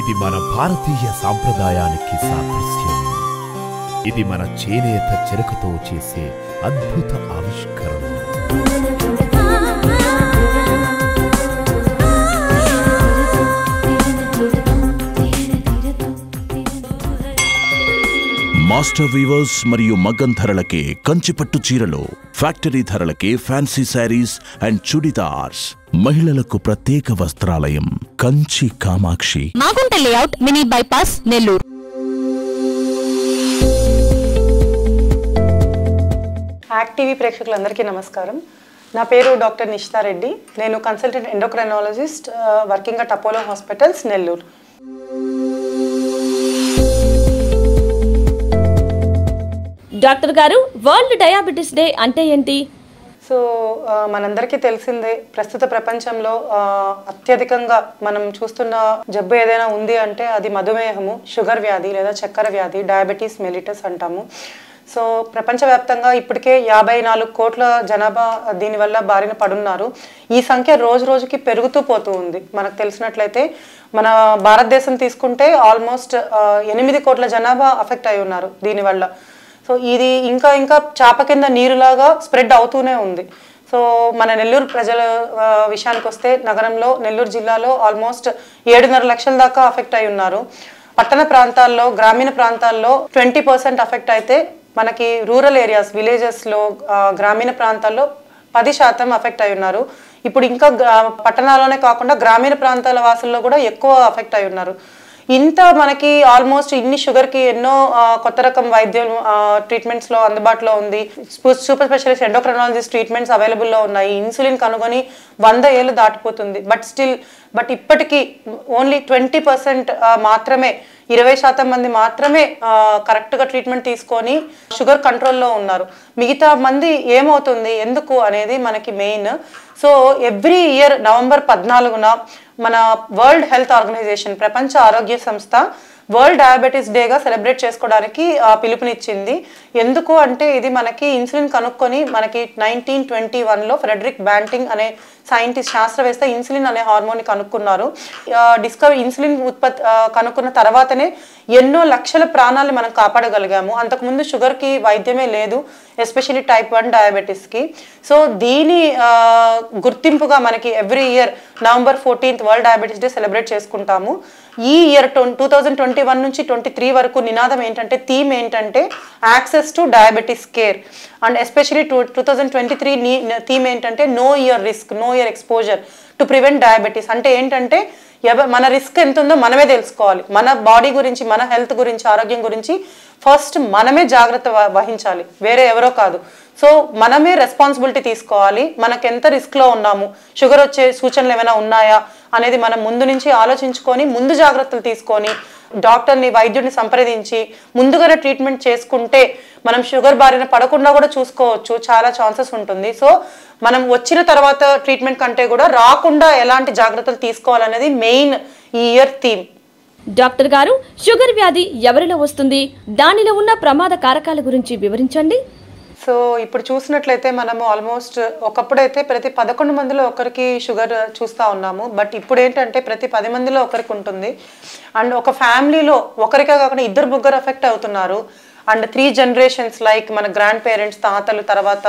ఇది మన భారతీయ సాంప్రదాయానికి సాదృశ్యం ఇది మన చేనేత చెరకుతో చేసే అద్భుత ఆవిష్కరణ మాస్టర్ వీవర్స్ మరియు మగ్గన్ ధరలకే కంచిపట్టు చీరలు ఫ్యాక్టరీ ధరలకే ఫ్యాన్సీ శారీస్ అండ్ చుడిదార్స్ మహిళలకు ప్రత్యేక వస్త్రాలయం Kanchi Kamakshi Magunta layout mini bypass Nellore active TV ప్రేక్షకులందరికీ నమస్కారం నా పేరు డాక్టర్ రెడ్డి నేను consultant endocrinologist working at Apollo hospitals Nellore doctor గారు వరల్డ్ డయాబెటీస్ డే అంటే ఏంటి సో మనందరికీ తెలిసిందే ప్రస్తుత ప్రపంచంలో అత్యధికంగా మనం చూస్తున్న జబ్బు ఏదైనా ఉంది అంటే అది మధుమేహము షుగర్ వ్యాధి లేదా చక్కెర వ్యాధి డయాబెటీస్ మెలిటస్ అంటాము సో ప్రపంచవ్యాప్తంగా ఇప్పటికే యాభై నాలుగు కోట్ల జనాభా దీనివల్ల బారిన పడున్నారు ఈ సంఖ్య రోజు రోజుకి పెరుగుతూ పోతూ ఉంది మనకు తెలిసినట్లయితే మన భారతదేశం తీసుకుంటే ఆల్మోస్ట్ ఎనిమిది కోట్ల జనాభా అఫెక్ట్ అయి ఉన్నారు దీనివల్ల సో ఇది ఇంకా ఇంకా చేప కింద నీరులాగా స్ప్రెడ్ అవుతూనే ఉంది సో మన నెల్లూరు ప్రజల విషయానికి వస్తే నగరంలో నెల్లూరు జిల్లాలో ఆల్మోస్ట్ ఏడున్నర లక్షల దాకా అఫెక్ట్ అయి ఉన్నారు పట్టణ ప్రాంతాల్లో గ్రామీణ ప్రాంతాల్లో ట్వంటీ పర్సెంట్ అఫెక్ట్ అయితే మనకి రూరల్ ఏరియాస్ విలేజెస్లో గ్రామీణ ప్రాంతాల్లో పది శాతం అఫెక్ట్ అయి ఉన్నారు ఇప్పుడు ఇంకా పట్టణాల్లోనే కాకుండా గ్రామీణ ప్రాంతాల వాసుల్లో కూడా ఎక్కువ అఫెక్ట్ అయి ఉన్నారు ఇంత మనకి ఆల్మోస్ట్ ఇన్ని షుగర్ కి ఎన్నో కొత్త రకం వైద్యం లో అందుబాటులో ఉంది సూపర్ స్పెషలిస్ట్ ఎండోక్రనాలజిస్ట్ ట్రీట్మెంట్స్ అవైలబుల్లో ఉన్నాయి ఇన్సులిన్ కనుగొని వంద ఏళ్ళు దాటిపోతుంది బట్ స్టిల్ బట్ ఇప్పటికీ ఓన్లీ ట్వంటీ పర్సెంట్ మాత్రమే ఇరవై శాతం మంది మాత్రమే కరెక్ట్గా ట్రీట్మెంట్ తీసుకొని షుగర్ కంట్రోల్లో ఉన్నారు మిగతా మంది ఏమవుతుంది ఎందుకు అనేది మనకి main so every year November పద్నాలుగున మన వరల్డ్ హెల్త్ ఆర్గనైజేషన్ ప్రపంచ ఆరోగ్య సంస్థ వరల్డ్ డయాబెటీస్ డేగా సెలబ్రేట్ చేసుకోవడానికి పిలుపునిచ్చింది ఎందుకు అంటే ఇది మనకి ఇన్సులిన్ కనుక్కొని మనకి నైన్టీన్ ట్వంటీ వన్లో ఫ్రెడరిక్ బ్యాంటింగ్ అనే సైంటిస్ట్ శాస్త్రవేత్త ఇన్సులిన్ అనే హార్మోన్ కనుక్కున్నారు డిస్కవర్ ఇన్సులిన్ ఉత్పత్తి కనుక్కున్న తర్వాతనే ఎన్నో లక్షల ప్రాణాలు మనం కాపాడగలిగాము అంతకుముందు షుగర్కి వైద్యమే లేదు ఎస్పెషలీ టైప్ వన్ డయాబెటీస్కి సో దీని గుర్తింపుగా మనకి every year November fourteenth world diabetes day celebrate చేసుకుంటాము ఈ year two thousand twenty one నుంచి ట్వంటీ త్రీ వరకు నినాదం ఏంటంటే థీమ్ ఏంటంటే access to diabetes care and especially two two thousand twenty three theme ఏంటంటే know your risk know your exposure to prevent diabetes అంటే ఏంటంటే ఎవ మన రిస్క్ ఎంత ఉందో మనమే తెలుసుకోవాలి మన బాడీ గురించి మన హెల్త్ గురించి ఆరోగ్యం గురించి ఫస్ట్ మనమే జాగ్రత్త వహించాలి వేరే ఎవరో కాదు సో మనమే రెస్పాన్సిబిలిటీ తీసుకోవాలి మనకెంత రిస్క్లో ఉన్నాము షుగర్ వచ్చే సూచనలు ఏమైనా ఉన్నాయా అనేది మనం ముందు నుంచి ఆలోచించుకొని ముందు జాగ్రత్తలు తీసుకొని డాక్టర్ని వైద్యుడిని సంప్రదించి ముందుగానే ట్రీట్మెంట్ చేసుకుంటే మనం షుగర్ బారిన పడకుండా కూడా చూసుకోవచ్చు చాలా ఛాన్సెస్ ఉంటుంది సో మనం వచ్చిన తర్వాత ట్రీట్మెంట్ కంటే కూడా రాకుండా ఎలాంటి జాగ్రత్తలు తీసుకోవాలనేది మెయిన్ ఈ ఇయర్ థీమ్ డాక్టర్ గారు షుగర్ వ్యాధి ఎవరిలో వస్తుంది దానిలో ఉన్న ప్రమాద కారకాల గురించి వివరించండి సో ఇప్పుడు చూసినట్లయితే మనము ఆల్మోస్ట్ ఒకప్పుడైతే ప్రతి పదకొండు మందిలో ఒకరికి షుగర్ చూస్తూ ఉన్నాము బట్ ఇప్పుడు ఏంటంటే ప్రతి పది మందిలో ఒకరికి ఉంటుంది అండ్ ఒక ఫ్యామిలీలో ఒకరికే కాకుండా ఇద్దరు ముగ్గురు ఎఫెక్ట్ అవుతున్నారు అండ్ త్రీ జనరేషన్స్ లైక్ మన గ్రాండ్ పేరెంట్స్ తాతలు తర్వాత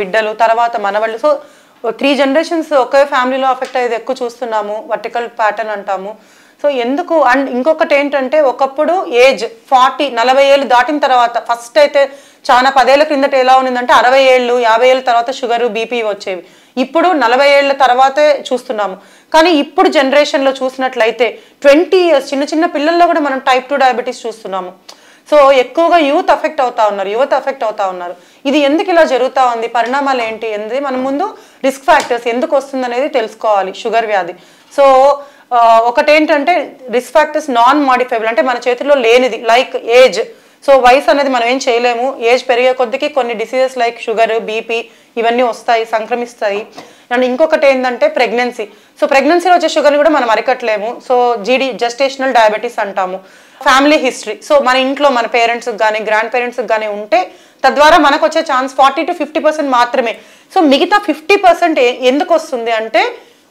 బిడ్డలు తర్వాత మనవాళ్ళు సో త్రీ జనరేషన్స్ ఒకే ఫ్యామిలీలో అఫెక్ట్ అయ్యేది ఎక్కువ చూస్తున్నాము వర్టికల్ ప్యాటర్న్ అంటాము సో ఎందుకు అండ్ ఇంకొకటి ఏంటంటే ఒకప్పుడు ఏజ్ ఫార్టీ నలభై ఏళ్ళు దాటిన తర్వాత ఫస్ట్ అయితే చాలా పదేళ్ల కిందట ఎలా ఉన్నిందంటే అరవై ఏళ్ళు యాభై ఏళ్ళ తర్వాత షుగర్ బీపీ వచ్చేవి ఇప్పుడు నలభై ఏళ్ళ తర్వాతే చూస్తున్నాము కానీ ఇప్పుడు జనరేషన్లో చూసినట్లయితే ట్వంటీ ఇయర్స్ చిన్న చిన్న పిల్లల్లో కూడా మనం టైప్ టూ డయాబెటీస్ చూస్తున్నాము సో ఎక్కువగా యూత్ అఫెక్ట్ అవుతా ఉన్నారు యువత అఫెక్ట్ అవుతా ఉన్నారు ఇది ఎందుకు ఇలా జరుగుతూ ఉంది పరిణామాలు ఏంటి ఎందుకు మనం ముందు రిస్క్ ఫ్యాక్టర్స్ ఎందుకు వస్తుంది అనేది తెలుసుకోవాలి షుగర్ వ్యాధి సో ఒకటేంటంటే రిస్క్ ఫ్యాక్టర్స్ నాన్ మాడిఫైబుల్ అంటే మన చేతిలో లేనిది లైక్ ఏజ్ సో వయసు అనేది మనం ఏం చేయలేము ఏజ్ పెరిగే కొద్దికి కొన్ని డిసీజెస్ లైక్ షుగర్ బీపీ ఇవన్నీ వస్తాయి సంక్రమిస్తాయి అండ్ ఇంకొకటి ఏంటంటే ప్రెగ్నెన్సీ సో ప్రెగ్నెన్సీలో వచ్చే షుగర్ని కూడా మనం అరికట్లేము సో జీడి జస్టేషనల్ డయాబెటీస్ అంటాము ఫ్యామిలీ హిస్టరీ సో మన ఇంట్లో మన పేరెంట్స్కి కానీ గ్రాండ్ పేరెంట్స్కి కానీ ఉంటే తద్వారా మనకు వచ్చే chance forty to fifty percent మాత్రమే సో మిగతా ఫిఫ్టీ పర్సెంట్ ఎందుకు వస్తుంది అంటే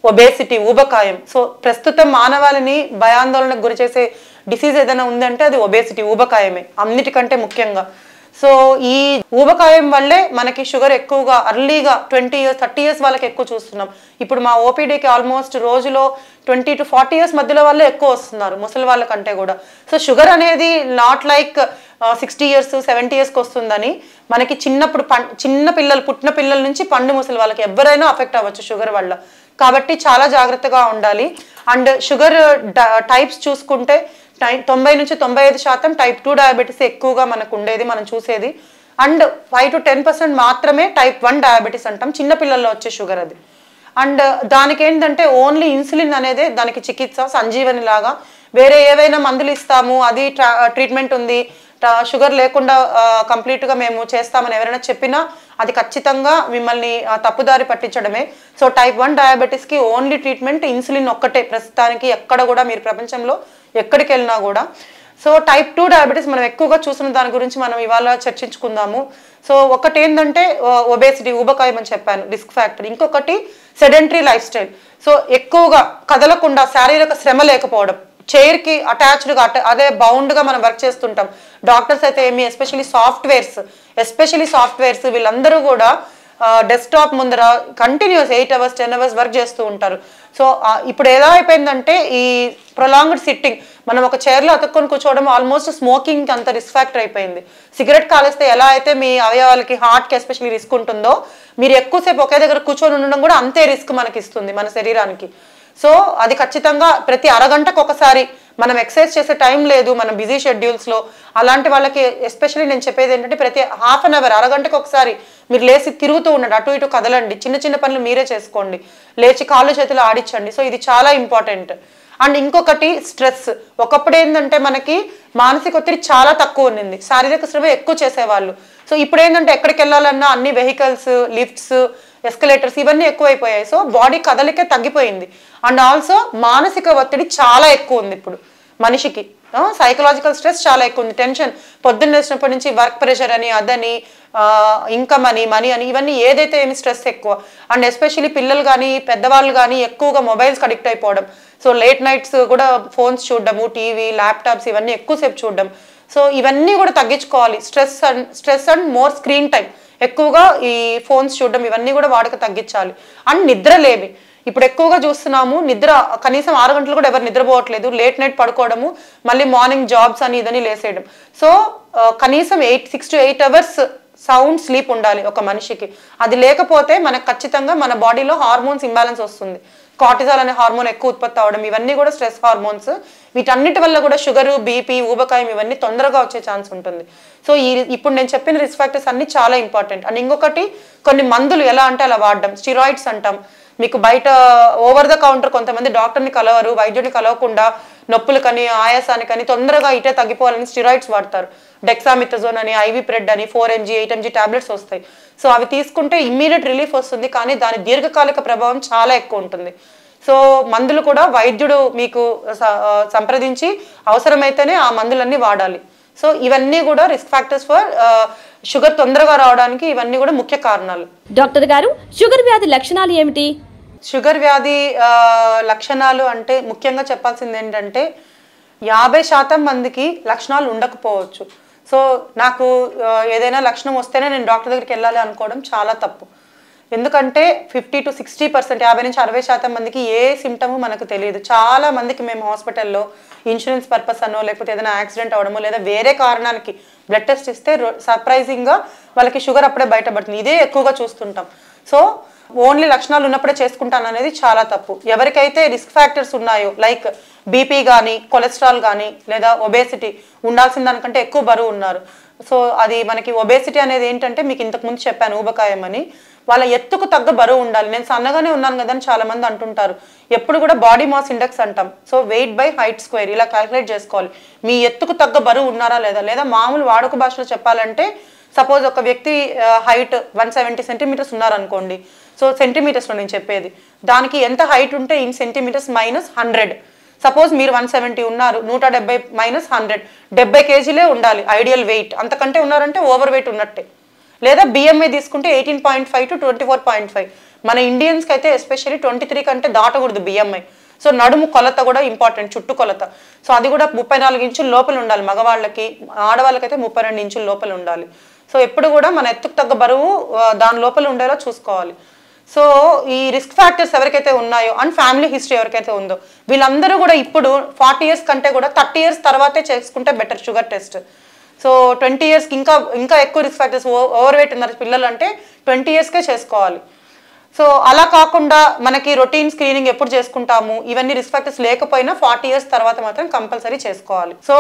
ఒబేసిటీ ఊబకాయం సో ప్రస్తుతం మానవాళిని భయాందోళనకు గురి చేసే డిసీజ్ ఏదైనా ఉందంటే అది ఒబేసిటీ ఊబకాయమే అన్నిటికంటే ముఖ్యంగా సో ఈ ఊబకాయం వల్లే మనకి షుగర్ ఎక్కువగా అర్లీగా ట్వంటీ ఇయర్స్ థర్టీ ఇయర్స్ వాళ్ళకి ఎక్కువ చూస్తున్నాం ఇప్పుడు మా ఓపీడీకి ఆల్మోస్ట్ రోజులో ట్వంటీ టు ఫార్టీ ఇయర్స్ మధ్యలో వాళ్ళే ఎక్కువ వస్తున్నారు ముసలి వాళ్ళకంటే కూడా సో షుగర్ అనేది not like sixty years seventy ఇయర్స్కి వస్తుందని మనకి చిన్నప్పుడు చిన్న పిల్లలు పుట్టిన పిల్లల నుంచి పండు ముసలి వాళ్ళకి ఎవరైనా అఫెక్ట్ అవ్వచ్చు షుగర్ వల్ల కాబట్టి చాలా జాగ్రత్తగా ఉండాలి అండ్ షుగర్ టైప్స్ చూసుకుంటే టై తొంభై నుంచి తొంభై ఐదు శాతం టైప్ టూ డయాబెటీస్ ఎక్కువగా మనకు ఉండేది మనం చూసేది and five to ten percent మాత్రమే టైప్ వన్ డయాబెటీస్ అంటాం చిన్నపిల్లల్లో వచ్చే షుగర్ అది అండ్ దానికి ఏంటంటే ఓన్లీ ఇన్సులిన్ అనేది దానికి చికిత్స సంజీవని లాగా వేరే ఏవైనా మందులు ఇస్తాము అది ట్రీట్మెంట్ ఉంది షుగర్ లేకుండా కంప్లీట్గా మేము చేస్తామని ఎవరైనా చెప్పినా అది ఖచ్చితంగా మిమ్మల్ని తప్పుదారి పట్టించడమే సో టైప్ వన్ డయాబెటీస్కి ఓన్లీ ట్రీట్మెంట్ ఇన్సులిన్ ఒక్కటే ప్రస్తుతానికి ఎక్కడ కూడా మీరు ప్రపంచంలో ఎక్కడికి వెళ్ళినా కూడా సో టైప్ టూ డయాబెటీస్ మనం ఎక్కువగా చూసిన దాని గురించి మనం ఇవాళ చర్చించుకుందాము సో ఒకటి ఏంటంటే ఒబేసిటీ ఊబకాయం అని చెప్పాను రిస్క్ ఫ్యాక్టర్ ఇంకొకటి సెడెంటరీ లైఫ్ స్టైల్ సో ఎక్కువగా కదలకుండా శారీరక శ్రమ లేకపోవడం చైర్కి అటాచ్డ్గా అట అదే బౌండ్గా మనం వర్క్ చేస్తుంటాం డాక్టర్స్ అయితే ఏమి ఎస్పెషలీ సాఫ్ట్వేర్స్ ఎస్పెషలీ సాఫ్ట్వేర్స్ వీళ్ళందరూ కూడా డెస్క్టాప్ ముందర continuous eight hours ten hours work చేస్తూ ఉంటారు సో ఇప్పుడు ఎలా అయిపోయిందంటే ఈ ప్రొలాంగ్డ్ సిట్టింగ్ మనం ఒక చైర్లో అతుక్కొని కూర్చోవడం ఆల్మోస్ట్ స్మోకింగ్కి అంత రిస్క్ ఫ్యాక్టర్ అయిపోయింది సిగరెట్ కాలేస్తే ఎలా అయితే మీ అవయవాలకి హార్ట్కి ఎస్పెషల్లీ రిస్క్ ఉంటుందో మీరు ఎక్కువసేపు ఒకే దగ్గర కూర్చొని ఉండడం కూడా అంతే రిస్క్ మనకి ఇస్తుంది మన శరీరానికి సో అది ఖచ్చితంగా ప్రతి అరగంటకు ఒకసారి మనం ఎక్సర్సైజ్ చేసే టైం లేదు మన బిజీ షెడ్యూల్స్లో అలాంటి వాళ్ళకి ఎస్పెషలీ నేను చెప్పేది ఏంటంటే ప్రతి హాఫ్ అన్ అవర్ అరగంటకు ఒకసారి మీరు లేచి తిరుగుతూ ఉండండి అటు ఇటు కదలండి చిన్న చిన్న పనులు మీరే చేసుకోండి లేచి కాళ్ళు చేతులు ఆడించండి సో ఇది చాలా ఇంపార్టెంట్ అండ్ ఇంకొకటి స్ట్రెస్ ఒకప్పుడు ఏంటంటే మనకి మానసిక ఒత్తిడి చాలా తక్కువ ఉన్నింది శారీరక శ్రమ ఎక్కువ చేసేవాళ్ళు సో ఇప్పుడు ఏంటంటే ఎక్కడికి వెళ్ళాలన్నా అన్ని వెహికల్స్ లిఫ్ట్స్ ఎస్కలేటర్స్ ఇవన్నీ ఎక్కువైపోయాయి సో బాడీ కదలికే తగ్గిపోయింది అండ్ ఆల్సో మానసిక ఒత్తిడి చాలా ఎక్కువ ఉంది ఇప్పుడు మనిషికి సైకలాజికల్ స్ట్రెస్ చాలా ఎక్కువ ఉంది టెన్షన్ పొద్దున్న వచ్చినప్పటి నుంచి వర్క్ ప్రెషర్ అని అదని ఇంకమ్ అని మనీ అని ఇవన్నీ ఏదైతే ఏమి స్ట్రెస్ ఎక్కువ అండ్ ఎస్పెషలీ పిల్లలు కానీ పెద్దవాళ్ళు కానీ ఎక్కువగా మొబైల్స్కి అడిక్ట్ అయిపోవడం సో లేట్ నైట్స్ కూడా ఫోన్స్ చూడడము టీవీ ల్యాప్టాప్స్ ఇవన్నీ ఎక్కువసేపు చూడడం సో ఇవన్నీ కూడా తగ్గించుకోవాలి stress and stress and more screen time ఎక్కువగా ఈ ఫోన్స్ చూడడం ఇవన్నీ కూడా వాడక తగ్గించాలి అండ్ నిద్ర లేవి ఇప్పుడు ఎక్కువగా చూస్తున్నాము నిద్ర కనీసం ఆరు గంటలు కూడా ఎవరు నిద్రపోవట్లేదు లేట్ నైట్ పడుకోవడము మళ్ళీ మార్నింగ్ జాబ్స్ అని ఇదని లేసేయడం సో కనీసం eight six to eight hours sound sleep ఉండాలి ఒక మనిషికి అది లేకపోతే మనకు ఖచ్చితంగా మన బాడీలో హార్మోన్స్ ఇంబ్యాలెన్స్ వస్తుంది కార్టిజాల్ అనే హార్మోన్ ఎక్కువ ఉత్పత్తి అవడం ఇవన్నీ కూడా స్ట్రెస్ హార్మోన్స్ వీటన్నిటి వల్ల కూడా షుగర్ బీపీ ఊబకాయం ఇవన్నీ తొందరగా వచ్చే ఛాన్స్ ఉంటుంది సో ఈ ఇప్పుడు నేను చెప్పిన రిస్క్ ఫ్యాక్టర్స్ అన్ని చాలా ఇంపార్టెంట్ అండ్ ఇంకొకటి కొన్ని మందులు ఎలా అంటే అలా వాడడం స్టిరాయిడ్స్ అంటాం మీకు బయట ఓవర్ ద కౌంటర్ కొంతమంది డాక్టర్ని కలవరు వైద్యుడిని కలవకుండా నొప్పులు కానీ ఆయాసాన్ని కానీ తొందరగా ఇటే తగ్గిపోవాలని స్టిరాయిడ్స్ వాడతారు డెక్సామిథజోన్ అని ఐవి ప్రెడ్ e అని four mg eight mg tablets వస్తాయి సో అవి తీసుకుంటే ఇమ్మీడియట్ రిలీఫ్ వస్తుంది కానీ దాని దీర్ఘకాలిక ప్రభావం చాలా ఎక్కువ ఉంటుంది సో మందులు కూడా వైద్యుడు మీకు సంప్రదించి అవసరమైతేనే ఆ మందులన్నీ వాడాలి సో ఇవన్నీ కూడా రిస్క్ ఫ్యాక్టర్స్ ఫర్ షుగర్ తొందరగా రావడానికి ఇవన్నీ కూడా ముఖ్య కారణాలు డాక్టర్ గారు షుగర్ వ్యాధి లక్షణాలు ఏమిటి షుగర్ వ్యాధి లక్షణాలు అంటే ముఖ్యంగా చెప్పాల్సింది ఏంటంటే యాభై శాతం మందికి లక్షణాలు ఉండకపోవచ్చు సో నాకు ఏదైనా లక్షణం వస్తేనే నేను డాక్టర్ దగ్గరికి వెళ్ళాలి అనుకోవడం చాలా తప్పు ఎందుకంటే ఫిఫ్టీ టు సిక్స్టీ పర్సెంట్ యాభై నుంచి అరవై శాతం మందికి ఏ సిమ్టమ్ మనకు తెలియదు చాలా మందికి మేము హాస్పిటల్లో ఇన్సూరెన్స్ పర్పస్ అనో లేకపోతే ఏదైనా యాక్సిడెంట్ అవడమో లేదా వేరే కారణానికి బ్లడ్ టెస్ట్ ఇస్తే సర్ప్రైజింగ్గా వాళ్ళకి షుగర్ అప్పుడే బయటపడుతుంది ఇదే ఎక్కువగా చూస్తుంటాం సో ఓన్లీ లక్షణాలు ఉన్నప్పుడే చేసుకుంటాను అనేది చాలా తప్పు ఎవరికైతే రిస్క్ ఫ్యాక్టర్స్ ఉన్నాయో లైక్ బీపీ కానీ కొలెస్ట్రాల్ కానీ లేదా ఒబేసిటీ ఉండాల్సిన దానికంటే ఎక్కువ బరువు ఉన్నారు సో అది మనకి ఒబేసిటీ అనేది ఏంటంటే మీకు ఇంతకుముందు చెప్పాను ఊబకాయం అని వాళ్ళ ఎత్తుకు తగ్గ బరువు ఉండాలి నేను సన్నగానే ఉన్నాను కదా అని చాలామంది అంటుంటారు ఎప్పుడు కూడా బాడీ మాస్ ఇండెక్స్ అంటాం so weight by height square ఇలా క్యాల్కులేట్ చేసుకోవాలి మీ ఎత్తుకు తగ్గ బరువు ఉన్నారా లేదా లేదా మామూలు వాడుక భాషలో చెప్పాలంటే సపోజ్ ఒక వ్యక్తి హైట్ వన్ సెవెంటీ సెంటీమీటర్స్ ఉన్నారనుకోండి సో సెంటీమీటర్స్లో నేను చెప్పేది దానికి ఎంత హైట్ ఉంటే in centimetres minus hundred suppose మీరు వన్ సెవెంటీ ఉన్నారు నూట డెబ్బై మైనస్ హండ్రెడ్ డెబ్బై కేజీలే ఉండాలి ఐడియల్ వెయిట్ అంతకంటే ఉన్నారంటే ఓవర్ వెయిట్ ఉన్నట్టే లేదా బిఎంఏ తీసుకుంటే eighteen point five to twenty four point five మన ఇండియన్స్కి అయితే ఎస్పెషల్లీ ట్వంటీ త్రీ కంటే దాటకూడదు బిఎంఐ సో నడుము కొలత కూడా ఇంపార్టెంట్ చుట్టు కొలత సో అది కూడా ముప్పై నాలుగు ఇంచుల లోపల ఉండాలి మగవాళ్ళకి ఆడవాళ్ళకైతే ముప్పై రెండు ఇంచుల లోపల ఉండాలి సో ఎప్పుడు కూడా మన ఎత్తుకు తగ్గ బరువు దాని లోపల ఉండేలా చూసుకోవాలి సో ఈ రిస్క్ ఫ్యాక్టర్స్ ఎవరికైతే ఉన్నాయో అండ్ ఫ్యామిలీ హిస్టరీ ఎవరికైతే ఉందో వీళ్ళందరూ కూడా ఇప్పుడు ఫార్టీ ఇయర్స్ కంటే కూడా థర్టీ ఇయర్స్ తర్వాతే చేసుకుంటే better sugar test so twenty ఇయర్స్కి ఇంకా ఇంకా ఎక్కువ రిస్క్ ఫ్యాక్టర్స్ ఓవర్ వెయిట్ ఉన్నారు పిల్లలు అంటే ట్వంటీ ఇయర్స్కే చేసుకోవాలి సో అలా కాకుండా మనకి రొటీన్ స్క్రీనింగ్ ఎప్పుడు చేసుకుంటాము ఇవన్నీ రిస్క్ ఫ్యాక్టర్స్ లేకపోయినా ఫార్టీ ఇయర్స్ తర్వాత మాత్రం కంపల్సరీ చేసుకోవాలి సో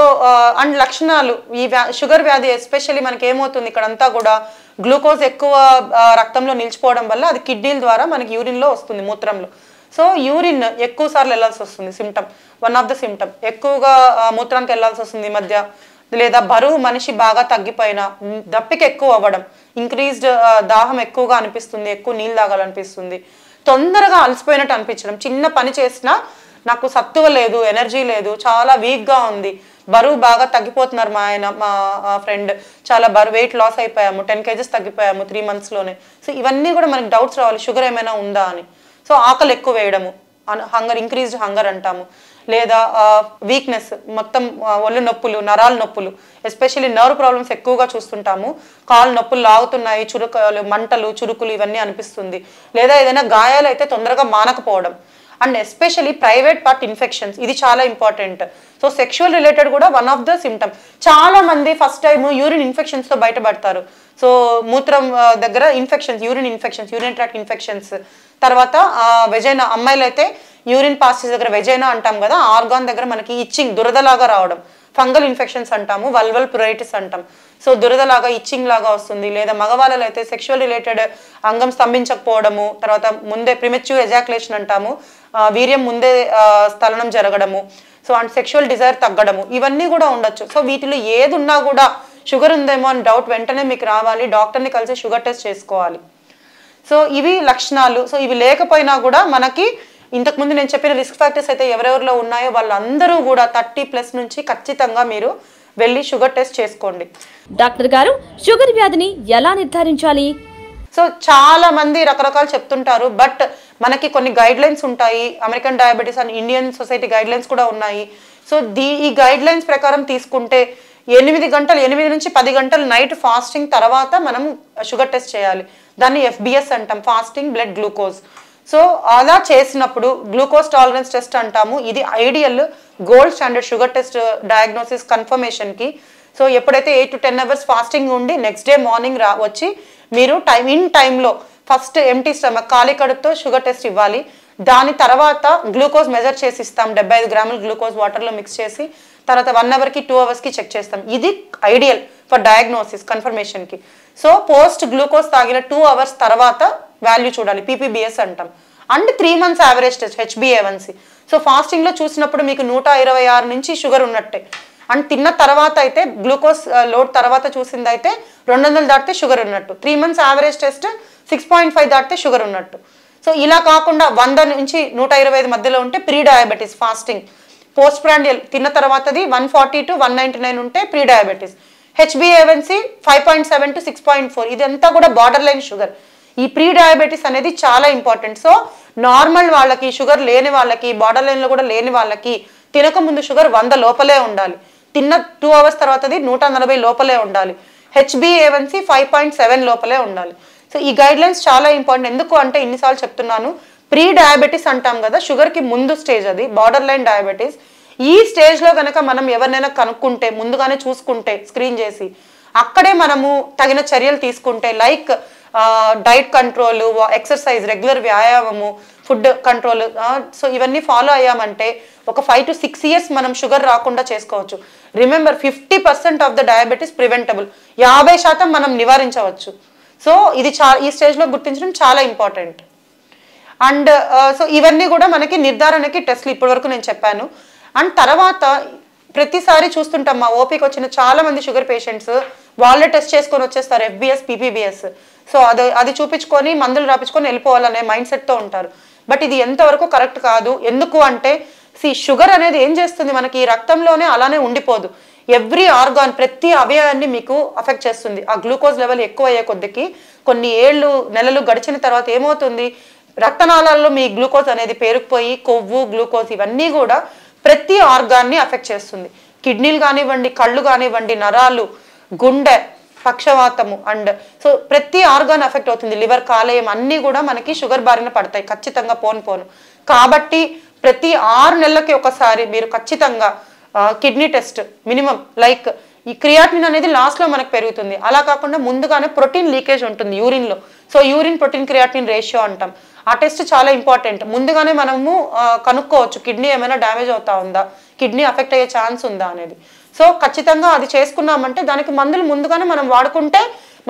అండ్ లక్షణాలు ఈ షుగర్ వ్యాధి ఎస్పెషల్లీ మనకి ఏమవుతుంది ఇక్కడంతా కూడా గ్లూకోజ్ ఎక్కువ రక్తంలో నిలిచిపోవడం వల్ల అది కిడ్నీల ద్వారా మనకి యూరిన్లో వస్తుంది మూత్రంలో సో యూరిన్ ఎక్కువ సార్లు వెళ్ళాల్సి వస్తుంది symptom one of the symptom ఎక్కువగా మూత్రానికి వెళ్ళాల్సి వస్తుంది ఈ మధ్య లేదా బరువు మనిషి బాగా తగ్గిపోయినా దప్పిక ఎక్కువ అవ్వడం ఇంక్రీజ్డ్ దాహం ఎక్కువగా అనిపిస్తుంది ఎక్కువ నీళ్ళు తాగాలనిపిస్తుంది తొందరగా అలసిపోయినట్టు అనిపించడం చిన్న పని చేసినా నాకు సత్తువ లేదు ఎనర్జీ లేదు చాలా వీక్గా ఉంది బరువు బాగా తగ్గిపోతున్నారు మా ఆయన మా ఫ్రెండ్ చాలా బరువు వెయిట్ లాస్ అయిపోయాము టెన్ కేజెస్ తగ్గిపోయాము త్రీ మంత్స్లోనే సో ఇవన్నీ కూడా మనకి డౌట్స్ రావాలి షుగర్ ఏమైనా ఉందా అని సో ఆకలి ఎక్కువ వేయడము హంగర్ ఇంక్రీజ్డ్ హంగర్ అంటాము లేదా వీక్నెస్ మొత్తం ఒళ్ళు నొప్పులు నరాల నొప్పులు ఎస్పెషల్లీ నర్వ్ ప్రాబ్లమ్స్ ఎక్కువగా చూస్తుంటాము కాలు నొప్పులు లాగుతున్నాయి చురుకలు మంటలు చురుకులు ఇవన్నీ అనిపిస్తుంది లేదా ఏదైనా గాయాలు అయితే తొందరగా మానకపోవడం and especially private part infections ఇది చాలా ఇంపార్టెంట్ సో సెక్షువల్ రిలేటెడ్ కూడా వన్ ఆఫ్ ద సిమ్టమ్ చాలా మంది ఫస్ట్ టైం యూరిన్ ఇన్ఫెక్షన్స్తో బయటపడతారు సో మూత్రం దగ్గర infections urine infections urine tract infections తర్వాత వెజైనా అమ్మాయిలు అయితే యూరిన్ పాసెస్ దగ్గర వెజైనా అంటాం కదా ఆర్గాన్ దగ్గర మనకి ఇచ్చింగ్ దురదలాగా రావడం ఫంగల్ ఇన్ఫెక్షన్స్ అంటాము వల్వల్ ప్రొరైటిస్ అంటాం సో దురదలాగా ఇచ్చింగ్ లాగా వస్తుంది లేదా మగవాళ్ళలో అయితే సెక్షువల్ రిలేటెడ్ అంగం స్తంభించకపోవడము తర్వాత ముందే ప్రిమెచ్యూర్ ఎజాక్యులేషన్ అంటాము వీర్యం ముందే స్థలనం జరగడము సో అండ్ సెక్షువల్ డిజైర్ తగ్గడము ఇవన్నీ కూడా ఉండొచ్చు సో వీటిలో ఏది ఉన్నా కూడా షుగర్ ఉందేమో అని డౌట్ వెంటనే మీకు రావాలి డాక్టర్ని కలిసి షుగర్ టెస్ట్ చేసుకోవాలి సో ఇవి లక్షణాలు సో ఇవి లేకపోయినా కూడా మనకి ఇంతకుముందు నేను చెప్పిన రిస్క్ ఫ్యాక్టర్స్ అయితే ఎవరెవరిలో ఉన్నాయో వాళ్ళందరూ కూడా థర్టీ ప్లస్ నుంచి ఖచ్చితంగా మీరు వెళ్ళి షుగర్ టెస్ట్ చేసుకోండి డాక్టర్ గారు షుగర్ వ్యాధిని ఎలా నిర్ధారించాలి సో చాలా మంది రకరకాలు చెప్తుంటారు బట్ మనకి కొన్ని గైడ్ లైన్స్ ఉంటాయి American diabetes and Indian society guidelines కూడా ఉన్నాయి సో దీ ఈ గైడ్ లైన్స్ ప్రకారం తీసుకుంటే ఎనిమిది గంటలు ఎనిమిది నుంచి పది గంటలు నైట్ ఫాస్టింగ్ తర్వాత మనం షుగర్ టెస్ట్ చేయాలి దాన్ని ఎఫ్బిఎస్ అంటాం ఫాస్టింగ్ బ్లడ్ గ్లూకోజ్ సో అలా చేసినప్పుడు గ్లూకోజ్ టాలరెన్స్ టెస్ట్ అంటాము ఇది ideal gold standard sugar test diagnosis కన్ఫర్మేషన్కి సో ఎప్పుడైతే eight to ten hours fasting ఉండి నెక్స్ట్ డే మార్నింగ్ రా వచ్చి మీరు టైం ఇన్ టైంలో ఫస్ట్ ఎంటీ స్టమక్ ఖాళీ కడుపుతో షుగర్ టెస్ట్ ఇవ్వాలి దాని తర్వాత గ్లూకోజ్ మెజర్ చేసి ఇస్తాం డెబ్బై ఐదు గ్రాములు గ్లూకోజ్ వాటర్లో మిక్స్ చేసి తర్వాత వన్ అవర్కి టూ అవర్స్కి చెక్ చేస్తాం ఇది ఐడియల్ ఫర్ డయాగ్నోసిస్ కన్ఫర్మేషన్కి సో పోస్ట్ గ్లూకోజ్ తాగిన టూ అవర్స్ తర్వాత వాల్యూ చూడాలి పీపీబీఎస్ అంటాం and three months average test హెచ్బిఏవన్సీ సో ఫాస్టింగ్లో చూసినప్పుడు మీకు నూట ఇరవై ఆరు నుంచి షుగర్ ఉన్నట్టే అండ్ తిన్న తర్వాత అయితే గ్లూకోజ్ లోడ్ uh, తర్వాత చూసిందైతే రెండు వందలు దాటితే షుగర్ ఉన్నట్టు three months average test six point five దాటితే షుగర్ ఉన్నట్టు సో ఇలా కాకుండా వంద నుంచి నూట ఇరవై ఐదు మధ్యలో ఉంటే pre diabetes fasting post prandial తిన్న తర్వాతది one forty to one ninety nine ఉంటే ప్రీ డయాబెటీస్ హెచ్బిఏవన్సీ five point seven to six point four ఇదంతా కూడా బార్డర్ లైన్ షుగర్ ఈ ప్రీ డయాబెటీస్ అనేది చాలా ఇంపార్టెంట్ సో నార్మల్ వాళ్ళకి షుగర్ లేని వాళ్ళకి బార్డర్ లైన్లో కూడా లేని వాళ్ళకి తినకముందు షుగర్ వంద లోపలే ఉండాలి తిన్న టూ అవర్స్ తర్వాతది నూట నలభై లోపలే ఉండాలి హెచ్బిఏవన్సీ ఫైవ్ పాయింట్ సెవెన్ లోపలే ఉండాలి సో ఈ గైడ్ లైన్స్ చాలా ఇంపార్టెంట్ ఎందుకు అంటే ఇన్నిసార్లు చెప్తున్నాను ప్రీ డయాబెటీస్ అంటాం కదా షుగర్కి ముందు స్టేజ్ అది బార్డర్ లైన్ డయాబెటీస్ ఈ స్టేజ్లో కనుక మనం ఎవరినైనా కనుక్కుంటే ముందుగానే చూసుకుంటే స్క్రీన్ చేసి అక్కడే మనము తగిన చర్యలు తీసుకుంటే like diet control exercise regular వ్యాయామము ఫుడ్ కంట్రోల్ సో ఇవన్నీ ఫాలో అయ్యామంటే ఒక ఫైవ్ టు సిక్స్ ఇయర్స్ మనం షుగర్ రాకుండా చేసుకోవచ్చు remember fifty percent of the diabetes preventable యాభై శాతం మనం నివారించవచ్చు సో ఇది చా ఈ స్టేజ్లో గుర్తించడం చాలా ఇంపార్టెంట్ అండ్ సో ఇవన్నీ కూడా మనకి నిర్ధారణకి టెస్ట్లు ఇప్పటి వరకు నేను చెప్పాను అండ్ తర్వాత ప్రతిసారి చూస్తుంటాం మా ఓపీకి వచ్చిన చాలా మంది షుగర్ పేషెంట్స్ వాళ్ళే టెస్ట్ చేసుకొని వచ్చేస్తారు ఎఫ్బిఎస్ పీపీబీఎస్ సో అది అది చూపించుకొని మందులు రాపించుకొని వెళ్ళిపోవాలనే మైండ్ సెట్తో ఉంటారు బట్ ఇది ఎంతవరకు కరెక్ట్ కాదు ఎందుకు అంటే సి షుగర్ అనేది ఏం చేస్తుంది మనకి ఈ రక్తంలోనే అలానే ఉండిపోదు ఎవ్రీ ఆర్గాన్ ప్రతి అవయవాన్ని మీకు అఫెక్ట్ చేస్తుంది ఆ గ్లూకోజ్ లెవెల్ ఎక్కువ అయ్యే కొద్దికి కొన్ని ఏళ్ళు నెలలు గడిచిన తర్వాత ఏమవుతుంది రక్తనాళాల్లో మీ గ్లూకోజ్ అనేది పేరుకుపోయి కొవ్వు గ్లూకోజ్ ఇవన్నీ కూడా ప్రతి ఆర్గాన్ని అఫెక్ట్ చేస్తుంది కిడ్నీలు కానివ్వండి కళ్ళు కానివ్వండి నరాలు గుండె పక్షవాతము అండ్ సో ప్రతి ఆర్గాన్ ఎఫెక్ట్ అవుతుంది లివర్ కాలేయం అన్నీ కూడా మనకి షుగర్ బారిన పడతాయి ఖచ్చితంగా పోను పోను కాబట్టి ప్రతి ఆరు నెలలకి ఒకసారి మీరు ఖచ్చితంగా కిడ్నీ టెస్ట్ మినిమం లైక్ ఈ క్రియాటిన్ అనేది లాస్ట్లో మనకు పెరుగుతుంది అలా కాకుండా ముందుగానే ప్రోటీన్ లీకేజ్ ఉంటుంది యూరిన్లో so urine protein creatinine ratio అంటాం ఆ టెస్ట్ చాలా ఇంపార్టెంట్ ముందుగానే మనము కనుక్కోవచ్చు కిడ్నీ ఏమైనా డ్యామేజ్ అవుతా ఉందా కిడ్నీ అఫెక్ట్ అయ్యే ఛాన్స్ ఉందా అనేది సో ఖచ్చితంగా అది చేసుకున్నామంటే దానికి మందులు ముందుగానే మనం వాడుకుంటే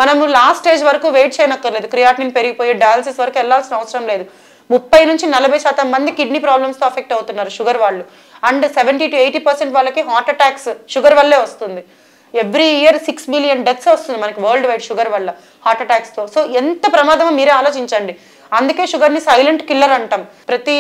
మనము లాస్ట్ స్టేజ్ వరకు వెయిట్ చేయనక్కర్లేదు క్రియాటిన్ పెరిగిపోయి డయాలసిస్ వరకు వెళ్ళాల్సిన అవసరం లేదు ముప్పై నుంచి నలభై శాతం మంది కిడ్నీ ప్రాబ్లమ్స్తో అఫెక్ట్ అవుతున్నారు షుగర్ వాళ్ళు and seventy to eighty percent వాళ్ళకి హార్ట్ అటాక్స్ షుగర్ వల్లే వస్తుంది every year six million deaths వస్తుంది మనకి వరల్డ్ వైడ్ షుగర్ వల్ల హార్ట్ అటాక్స్తో సో ఎంత ప్రమాదమో మీరే ఆలోచించండి అందుకే షుగర్ని సైలెంట్ కిల్లర్ అంటాం ప్రతి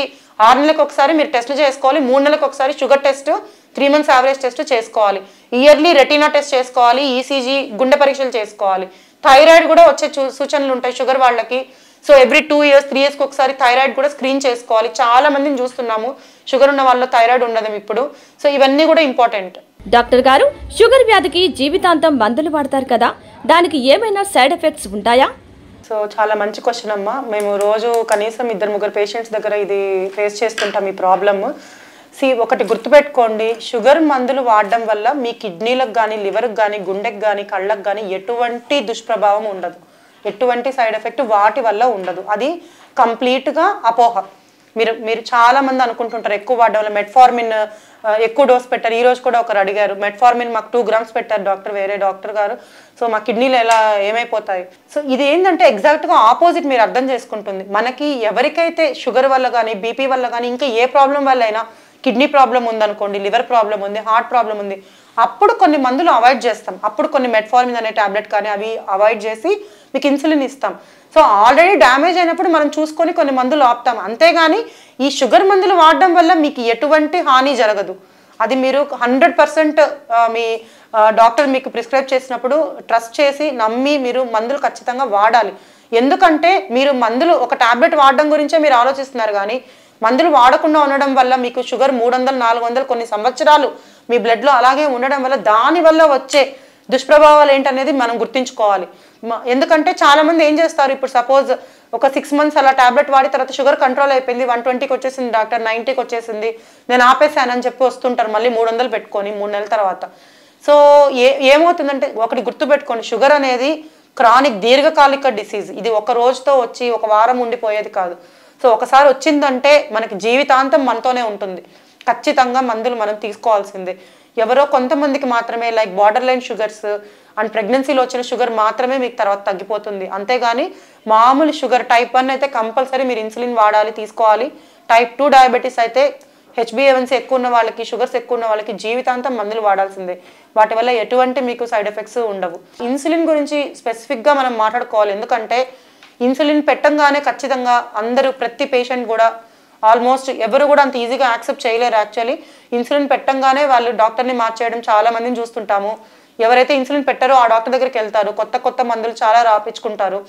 ఆరు నెలలకు ఒకసారి మీరు టెస్ట్లు చేసుకోవాలి మూడు నెలలకు ఒకసారి sugar test three months average test చేసుకోవాలి ఇయర్లీ రెటీనా టెస్ట్ చేసుకోవాలి ఈసీజీ e గుండె పరీక్షలు చేసుకోవాలి థైరాయిడ్ కూడా వచ్చే సూచనలు ఉంటాయి షుగర్ వాళ్ళకి so every two years three ఇయర్స్కి ఒకసారి థైరాయిడ్ కూడా స్క్రీన్ చేసుకోవాలి చాలా మందిని చూస్తున్నాము షుగర్ ఉన్న వాళ్ళు థైరాయిడ్ ఉండదు ఇప్పుడు సో ఇవన్నీ కూడా ఇంపార్టెంట్ డాక్టర్ గారు షుగర్ వ్యాధికి జీవితాంతం మందులు వాడతారు కదా దానికి ఏమైనా సైడ్ ఎఫెక్ట్స్ ఉంటాయా సో చాలా మంచి క్వశ్చన్ అమ్మా మేము రోజు కనీసం ఇద్దరు ముగ్గురు పేషెంట్స్ దగ్గర ఇది ఫేస్ చేస్తుంటాం ఈ ప్రాబ్లమ్ సి ఒకటి గుర్తుపెట్టుకోండి షుగర్ మందులు వాడడం వల్ల మీ కిడ్నీలకు కానీ లివర్కి కానీ గుండెకి కానీ కళ్ళకు కానీ ఎటువంటి దుష్ప్రభావం ఉండదు ఎటువంటి సైడ్ ఎఫెక్ట్ వాటి వల్ల ఉండదు అది కంప్లీట్గా అపోహ మీరు మీరు చాలామంది అనుకుంటుంటారు ఎక్కువ వాడడం వల్ల మెట్ఫార్మిన్ ఎక్కువ డోస్ పెట్టారు ఈ రోజు కూడా ఒకరు అడిగారు మెట్ఫార్మిన్ మాకు టూ గ్రామ్స్ పెట్టారు డాక్టర్ వేరే డాక్టర్ గారు సో మా కిడ్నీలు ఎలా ఏమైపోతాయి సో ఇది ఏంటంటే ఎగ్జాక్ట్గా ఆపోజిట్ మీరు అర్థం చేసుకుంటుంది మనకి ఎవరికైతే షుగర్ వల్ల కానీ బీపీ వల్ల కానీ ఇంకా ఏ ప్రాబ్లం వల్ల అయినా కిడ్నీ ప్రాబ్లం ఉందనుకోండి లివర్ ప్రాబ్లం ఉంది హార్ట్ ప్రాబ్లం ఉంది అప్పుడు కొన్ని మందులు అవాయిడ్ చేస్తాం అప్పుడు కొన్ని మెట్ఫార్మిన్ అనే ట్యాబ్లెట్ కానీ అవి అవాయిడ్ చేసి మీకు ఇన్సులిన్ ఇస్తాం సో ఆల్రెడీ డ్యామేజ్ అయినప్పుడు మనం చూసుకొని కొన్ని మందులు ఆపుతాం అంతేగాని ఈ షుగర్ మందులు వాడడం వల్ల మీకు ఎటువంటి హాని జరగదు అది మీరు హండ్రెడ్ పర్సెంట్ మీ డాక్టర్ మీకు ప్రిస్క్రైబ్ చేసినప్పుడు ట్రస్ట్ చేసి నమ్మి మీరు మందులు ఖచ్చితంగా వాడాలి ఎందుకంటే మీరు మందులు ఒక టాబ్లెట్ వాడడం గురించే మీరు ఆలోచిస్తున్నారు కానీ మందులు వాడకుండా ఉండడం వల్ల మీకు షుగర్ మూడు వందలు నాలుగు వందలు కొన్ని సంవత్సరాలు మీ బ్లడ్లో అలాగే ఉండడం వల్ల దానివల్ల వచ్చే దుష్ప్రభావాలు ఏంటనేది మనం గుర్తుంచుకోవాలి ఎందుకంటే చాలా మంది ఏం చేస్తారు ఇప్పుడు సపోజ్ ఒక సిక్స్ మంత్స్ అలా టాబ్లెట్ వాడి తర్వాత షుగర్ కంట్రోల్ అయిపోయింది వన్ ట్వంటీకి వచ్చేసింది డాక్టర్ నైన్టీకి వచ్చేసింది నేను ఆపేసానని చెప్పి వస్తుంటారు మళ్ళీ మూడు వందలు పెట్టుకొని మూడు నెలల తర్వాత సో ఏ ఏమవుతుందంటే ఒకటి గుర్తుపెట్టుకోండి షుగర్ అనేది క్రానిక్ దీర్ఘకాలిక డిసీజ్ ఇది ఒక రోజుతో వచ్చి ఒక వారం ఉండిపోయేది కాదు సో ఒకసారి వచ్చిందంటే మనకి జీవితాంతం మనతోనే ఉంటుంది ఖచ్చితంగా మందులు మనం తీసుకోవాల్సిందే ఎవరో కొంతమందికి మాత్రమే like borderline sugars and ప్రెగ్నెన్సీలో వచ్చిన షుగర్ మాత్రమే మీకు తర్వాత తగ్గిపోతుంది అంతేగాని మామూలు షుగర్ టైప్ వన్ అయితే కంపల్సరీ మీరు ఇన్సులిన్ వాడాలి తీసుకోవాలి టైప్ టూ డయాబెటీస్ అయితే హెచ్బిఏవన్సీ ఎక్కువ ఉన్న వాళ్ళకి షుగర్స్ ఎక్కువ ఉన్న వాళ్ళకి జీవితాంతం మందులు వాడాల్సిందే వాటి వల్ల ఎటువంటి మీకు సైడ్ ఎఫెక్ట్స్ ఉండవు ఇన్సులిన్ గురించి స్పెసిఫిక్గా మనం మాట్లాడుకోవాలి ఎందుకంటే ఇన్సులిన్ పెట్టంగానే ఖచ్చితంగా అందరూ ప్రతి పేషెంట్ కూడా ఆల్మోస్ట్ ఎవరు కూడా అంత ఈజీగా యాక్సెప్ట్ చేయలేరు యాక్చువల్లీ ఇన్సులిన్ పెట్టంగానే వాళ్ళు డాక్టర్ని మార్చేయడం చాలా మందిని చూస్తుంటాము ఎవరైతే ఇన్సులిన్ పెట్టారో ఆ డాక్టర్ దగ్గరికి వెళ్తారు కొత్త కొత్త మందులు చాలా రాపించుకుంటారు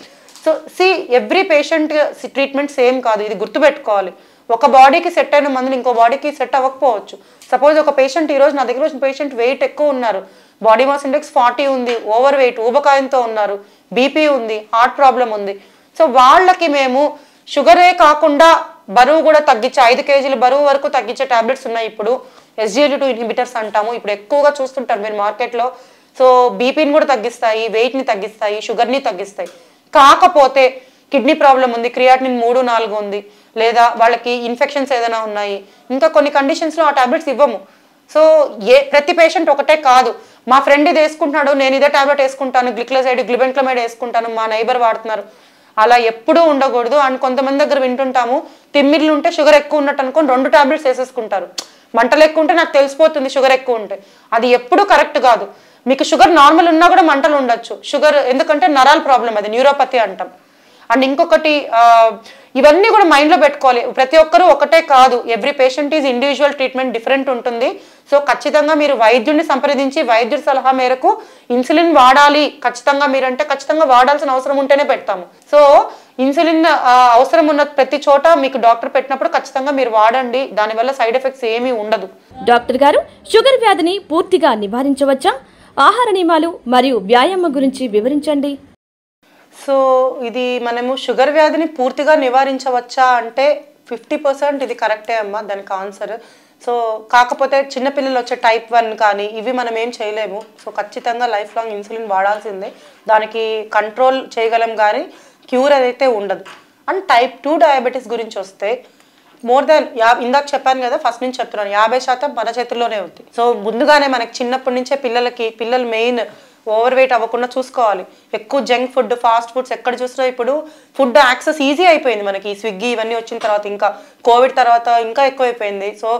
so see every patient treatment same కాదు ఇది గుర్తుపెట్టుకోవాలి ఒక బాడీకి సెట్ అయిన మందులు ఇంకో బాడీకి సెట్ అవ్వకపోవచ్చు సపోజ్ ఒక పేషెంట్ ఈరోజు నా దగ్గర పేషెంట్ వెయిట్ ఎక్కువ ఉన్నారు బాడీ మాస్ ఇండెక్స్ ఫార్టీ ఉంది ఓవర్ వెయిట్ ఊబకాయంతో ఉన్నారు బీపీ ఉంది హార్ట్ ప్రాబ్లం ఉంది సో వాళ్ళకి మేము షుగరే కాకుండా బరువు కూడా తగ్గించే ఐదు కేజీల బరువు వరకు తగ్గించే టాబ్లెట్స్ ఉన్నాయి ఇప్పుడు ఎస్జిఎల్ టూ ఇన్హిబిటర్స్ అంటాము ఇప్పుడు ఎక్కువగా చూస్తుంటారు మీరు మార్కెట్లో సో బీపీని కూడా తగ్గిస్తాయి వెయిట్ని తగ్గిస్తాయి షుగర్ని తగ్గిస్తాయి కాకపోతే కిడ్నీ ప్రాబ్లం ఉంది క్రియాటిన్ మూడు నాలుగు ఉంది లేదా వాళ్ళకి ఇన్ఫెక్షన్స్ ఏదైనా ఉన్నాయి ఇంకా కొన్ని కండిషన్స్లో ఆ టాబ్లెట్స్ ఇవ్వము సో ఏ ప్రతి పేషెంట్ ఒకటే కాదు మా ఫ్రెండ్ ఇది వేసుకుంటున్నాడు నేను ఇదే టాబ్లెట్ వేసుకుంటాను గ్లిక్లోసైడ్ గ్లిబెంట్లమైడ్ వేసుకుంటాను మా నైబర్ వాడుతున్నారు అలా ఎప్పుడూ ఉండకూడదు అండ్ కొంతమంది దగ్గర వింటుంటాము తిమ్మిర్లు ఉంటే షుగర్ ఎక్కువ ఉన్నట్టు అనుకోని రెండు టాబ్లెట్స్ వేసేసుకుంటారు మంటలు ఎక్కువ ఉంటే నాకు తెలిసిపోతుంది షుగర్ ఎక్కువ ఉంటే అది ఎప్పుడూ కరెక్ట్ కాదు మీకు షుగర్ నార్మల్ ఉన్నా కూడా మంటలు ఉండొచ్చు షుగర్ ఎందుకంటే నరాల ప్రాబ్లం అది న్యూరోపతి అంటాం అండ్ ఇంకొకటి ఇవన్నీ కూడా మైండ్లో పెట్టుకోవాలి ప్రతి ఒక్కరూ ఒకటే కాదు every patient is individual treatment different ఉంటుంది సో ఖచ్చితంగా మీరు వైద్యుడిని సంప్రదించి వైద్యుడి సలహా మేరకు ఇన్సులిన్ వాడాలి ఖచ్చితంగా మీరంటే ఖచ్చితంగా వాడాల్సిన అవసరం ఉంటేనే పెడతాము సో ఇన్సులిన్ అవసరం ఉన్న ప్రతి చోట మీకు డాక్టర్ పెట్టినప్పుడు ఖచ్చితంగా మీరు వాడండి దానివల్ల సైడ్ ఎఫెక్ట్స్ ఏమీ ఉండదు డాక్టర్ గారు షుగర్ వ్యాధిని పూర్తిగా నివారించవచ్చా ఆహార నియమాలు మరియు వ్యాయామం గురించి వివరించండి సో ఇది మనము షుగర్ వ్యాధిని పూర్తిగా నివారించవచ్చా అంటే ఫిఫ్టీ పర్సెంట్ ఇది కరెక్టే అమ్మా దానికి ఆన్సర్ సో కాకపోతే చిన్నపిల్లలు వచ్చే టైప్ వన్ కానీ ఇవి మనం ఏం చేయలేము సో ఖచ్చితంగా లైఫ్ లాంగ్ ఇన్సులిన్ వాడాల్సిందే దానికి కంట్రోల్ చేయగలం కానీ క్యూర్ అదైతే ఉండదు అండ్ టైప్ టూ డయాబెటీస్ గురించి వస్తే మోర్ దాన్ యా ఇందాక చెప్పాను కదా ఫస్ట్ నుంచి చెప్తున్నాను యాభై శాతం మన చేతుల్లోనే ఉంది సో ముందుగానే మనకి చిన్నప్పటి నుంచే పిల్లలకి పిల్లలు మెయిన్ ఓవర్ వెయిట్ అవ్వకుండా చూసుకోవాలి ఎక్కువ జంక్ ఫుడ్ ఫాస్ట్ ఫుడ్స్ ఎక్కడ చూసినా ఇప్పుడు ఫుడ్ యాక్సెస్ ఈజీ అయిపోయింది మనకి స్విగ్గీ ఇవన్నీ వచ్చిన తర్వాత ఇంకా కోవిడ్ తర్వాత ఇంకా ఎక్కువైపోయింది సో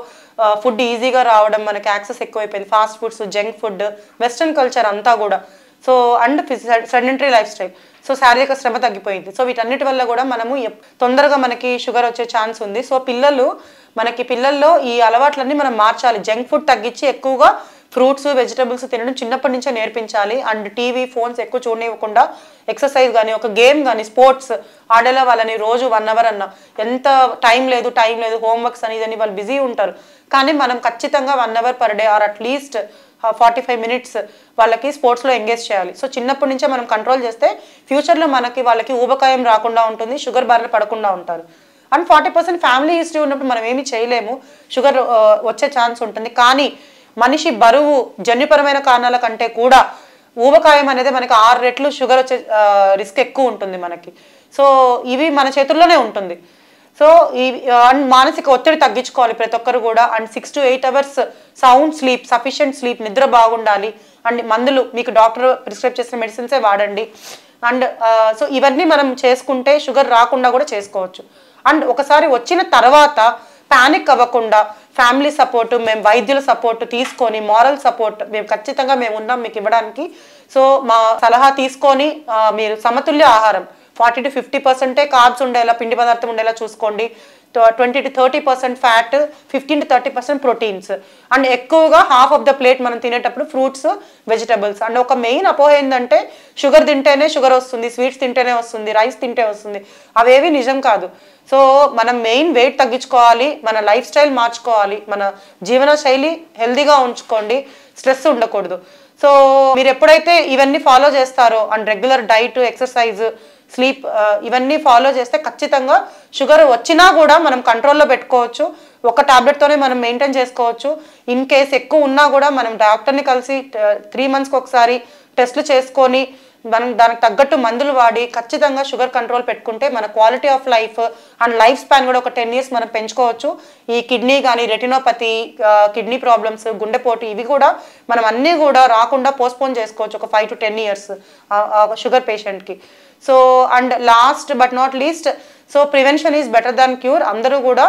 ఫుడ్ ఈజీగా రావడం మనకి యాక్సెస్ ఎక్కువైపోయింది fast foods junk food western culture అంతా కూడా so and sedentary lifestyle so శారీరక శ్రమ తగ్గిపోయింది సో వీటన్నిటి వల్ల కూడా మనము తొందరగా మనకి షుగర్ వచ్చే ఛాన్స్ ఉంది సో పిల్లలు మనకి పిల్లల్లో ఈ అలవాట్లన్నీ మనం మార్చాలి జంక్ ఫుడ్ తగ్గించి ఎక్కువగా ఫ్రూట్స్ వెజిటబుల్స్ తినడం చిన్నప్పటి నుంచే నేర్పించాలి అండ్ టీవీ ఫోన్స్ ఎక్కువ చూడనివ్వకుండా ఎక్సర్సైజ్ కానీ ఒక గేమ్ కానీ స్పోర్ట్స్ ఆడేలా వాళ్ళని రోజు వన్ అవర్ అన్న ఎంత టైం లేదు టైం లేదు హోంవర్క్స్ అని ఇదని వాళ్ళు బిజీ ఉంటారు కానీ మనం ఖచ్చితంగా one hour per day or at least forty five minutes వాళ్ళకి స్పోర్ట్స్లో ఎంగేజ్ చేయాలి సో చిన్నప్పటి నుంచే మనం కంట్రోల్ చేస్తే ఫ్యూచర్లో మనకి వాళ్ళకి ఊబకాయం రాకుండా ఉంటుంది షుగర్ బార్లు పడకుండా ఉంటారు and forty percent family history ఉన్నప్పుడు మనం ఏమి చేయలేము షుగర్ వచ్చే ఛాన్స్ ఉంటుంది కానీ మనిషి బరువు జన్యుపరమైన కారణాల కంటే కూడా ఊబకాయం అనేది మనకి ఆరు రెట్లు షుగర్ వచ్చే రిస్క్ ఎక్కువ ఉంటుంది మనకి సో ఇవి మన చేతుల్లోనే ఉంటుంది సో ఈ అండ్ మానసిక ఒత్తిడి తగ్గించుకోవాలి ప్రతి ఒక్కరు కూడా and six to eight hours sound sleep sufficient sleep నిద్ర బాగుండాలి అండ్ మందులు మీకు డాక్టర్ ప్రిస్క్రైబ్ చేసిన మెడిసిన్సే వాడండి అండ్ సో ఇవన్నీ మనం చేసుకుంటే షుగర్ రాకుండా కూడా చేసుకోవచ్చు అండ్ ఒకసారి వచ్చిన తర్వాత పానిక్ అవ్వకుండా ఫ్యామిలీ సపోర్ట్ మేము వైద్యుల సపోర్ట్ తీసుకొని మారల్ సపోర్ట్ మేము ఖచ్చితంగా మేము ఉన్నాం మీకు ఇవ్వడానికి సో మా సలహా తీసుకొని మీరు సమతుల్య ఆహారం ఫార్టీ టు ఫిఫ్టీ పర్సెంటే కార్బ్స్ ఉండేలా పిండి పదార్థం ఉండేలా చూసుకోండి twenty to thirty percent fat fifteen to thirty percent proteins and ఎక్కువగా హాఫ్ ఆఫ్ ద ప్లేట్ మనం తినేటప్పుడు ఫ్రూట్స్ వెజిటబుల్స్ అండ్ ఒక మెయిన్ అపోహ ఏంటంటే షుగర్ తింటేనే షుగర్ వస్తుంది స్వీట్స్ తింటేనే వస్తుంది రైస్ తింటే వస్తుంది అవేవి నిజం కాదు సో మనం మెయిన్ వెయిట్ తగ్గించుకోవాలి మన లైఫ్ స్టైల్ మార్చుకోవాలి మన జీవన శైలి హెల్దీగా ఉంచుకోండి స్ట్రెస్ ఉండకూడదు సో మీరు ఎప్పుడైతే ఇవన్నీ ఫాలో చేస్తారో and regular diet exercise sleep ఇవన్నీ ఫాలో చేస్తే ఖచ్చితంగా షుగర్ వచ్చినా కూడా మనం కంట్రోల్లో పెట్టుకోవచ్చు ఒక టాబ్లెట్తోనే మనం మెయింటైన్ చేసుకోవచ్చు ఇన్ కేస్ ఎక్కువ ఉన్నా కూడా మనం డాక్టర్ని కలిసి త్రీ మంత్స్కి ఒకసారి టెస్ట్లు చేసుకొని మనం దానికి తగ్గట్టు మందులు వాడి ఖచ్చితంగా షుగర్ కంట్రోల్ పెట్టుకుంటే మన quality of life and lifespan కూడా ఒక టెన్ ఇయర్స్ మనం పెంచుకోవచ్చు ఈ కిడ్నీ కానీ రెటినోపతి కిడ్నీ ప్రాబ్లమ్స్ గుండెపోటు ఇవి కూడా మనం అన్నీ కూడా రాకుండా పోస్ట్పోన్ చేసుకోవచ్చు ఒక five to ten years sugar పేషెంట్కి so and last but not least so prevention is better than cure అందరూ కూడా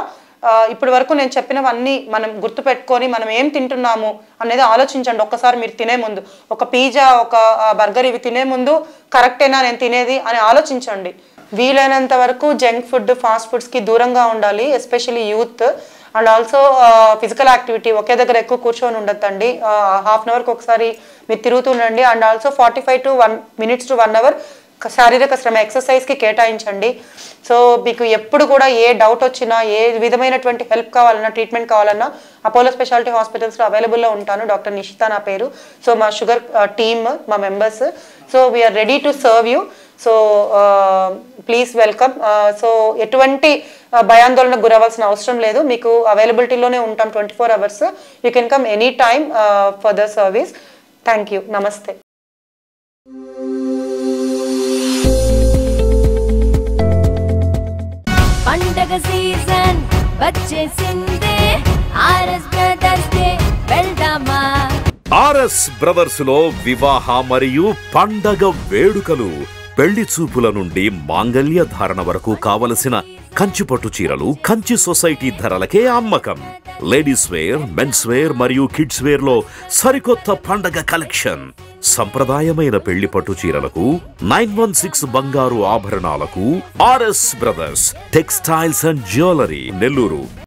ఇప్పటి వరకు నేను చెప్పినవన్నీ మనం గుర్తుపెట్టుకొని మనం ఏం తింటున్నాము అనేది ఆలోచించండి ఒక్కసారి మీరు తినే ముందు ఒక పిజ్జా ఒక బర్గర్ ఇవి తినే ముందు కరెక్టేనా నేను తినేది అని ఆలోచించండి వీలైనంత వరకు జంక్ ఫుడ్ ఫాస్ట్ ఫుడ్స్కి దూరంగా ఉండాలి especially youth and also physical activity ఒకే దగ్గర ఎక్కువ కూర్చొని ఉండొద్దండి హాఫ్ అన్ అవర్కి ఒకసారి మీరు తిరుగుతుండండి and also forty five to one minutes to one hour శారీరక శ్రమ ఎక్సర్సైజ్కి కేటాయించండి సో మీకు ఎప్పుడు కూడా ఏ డౌట్ వచ్చినా ఏ విధమైనటువంటి హెల్ప్ కావాలన్నా ట్రీట్మెంట్ కావాలన్నా అపోలో స్పెషాలిటీ హాస్పిటల్స్లో అవైలబుల్లో ఉంటాను డాక్టర్ నిషిత నా పేరు సో మా షుగర్ టీమ్ uh, మా members so we are ready to serve you so please welcome so ఎటువంటి uh, భయాందోళనకు గురవ్వాల్సిన అవసరం లేదు మీకు అవైలబిలిటీలోనే ఉంటాం twenty four hours you can come any time for the service thank you నమస్తే పండగ సీజన్ వచ్చేసిందే ఆర్ఎస్ బ్రదర్స్ డే వెళ్దామా ఆర్ఎస్ బ్రదర్స్ లో వివాహ మరియు పండగ వేడుకలు పెళ్లి చూపుల నుండి మాంగల్య ధారణ వరకు కావలసిన కంచిపట్టు చీరలు కంచి సొసైటీ ధరలకే అమ్మకం లేడీస్ వేర్ మెన్స్ వేర్ మరియు కిడ్స్ వేర్ లో సరికొత్త పండగ కలెక్షన్ సంప్రదాయమైన పెళ్లి పట్టు చీరలకు నైన్ వన్ సిక్స్ బంగారు ఆభరణాలకు RS Brothers textiles and jewellery Nellore